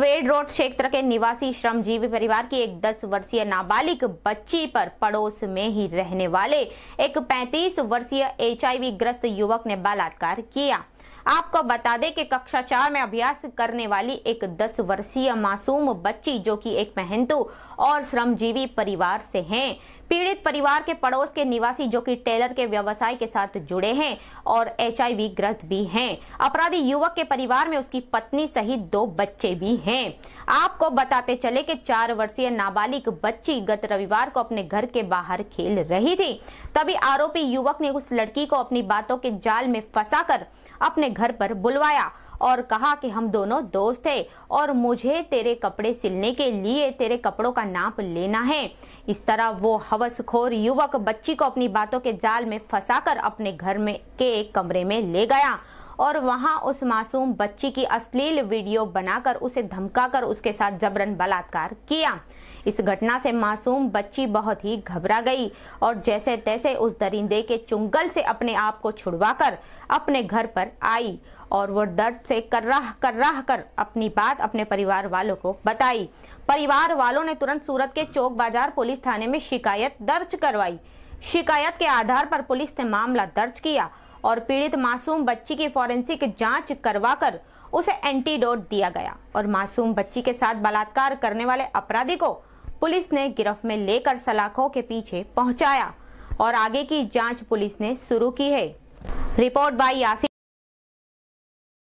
वेड road क्षेत्र के निवासी श्रमजीवी परिवार की एक 10 वर्षीय नाबालिग बच्ची पर पड़ोस में ही रहने वाले एक 35 वर्षीय एचआईवी ग्रस्त युवक ने बलात्कार किया आपको बता दें कि कक्षा चार में अभ्यास करने वाली एक 10 वर्षीय मासूम बच्ची जो कि एक महंतु और श्रमजीवी परिवार से हैं पीड़ित परिवार के पड़ोस के निवासी जो कि टेलर के व्यवसाय के साथ जुड़े हैं और एच ग्रस्त भी हैं अपराधी युवक के परिवार में उसकी पत्नी सहित दो बच्चे भी हैं आपको बताते चले कि चार वर्षीय नाबालिग बच्ची गत रविवार को अपने घर के बाहर खेल रही थी तभी आरोपी युवक ने उस लड़की को अपनी बातों के जाल में फंसा अपने घर पर बुलवाया और कहा कि हम दोनों दोस्त थे और मुझे तेरे कपड़े सिलने के लिए तेरे कपड़ों का नाप लेना है इस तरह वो हवसखोर युवक बच्ची को अपनी बातों के जाल में फंसाकर अपने घर में के एक कमरे में ले गया और वहां उस मासूम बच्ची की अश्लील वीडियो बनाकर उसे धमकाकर उसके साथ जबरन बलात्कार किया इस घटना से मासूम बच्ची बहुत ही घबरा गई और जैसे तैसे उस दरिंदे के चुंगल से अपने आप को छुड़वाकर अपने घर पर आई और वो दर्द से कर्राह कर्राह कर अपनी बात अपने परिवार वालों को बताई परिवार वालों ने तुरंत सूरत के चौक बाजार पुलिस थाने में शिकायत दर्ज करवाई शिकायत के आधार पर पुलिस ने मामला दर्ज किया और पीड़ित मासूम बच्ची की फॉरेंसिक जांच करवाकर उसे एंटीडोट दिया गया और मासूम बच्ची के साथ बलात्कार करने वाले अपराधी को पुलिस ने गिरफ्त में लेकर सलाखों के पीछे पहुंचाया और आगे की जांच पुलिस ने शुरू की है रिपोर्ट बाई यासी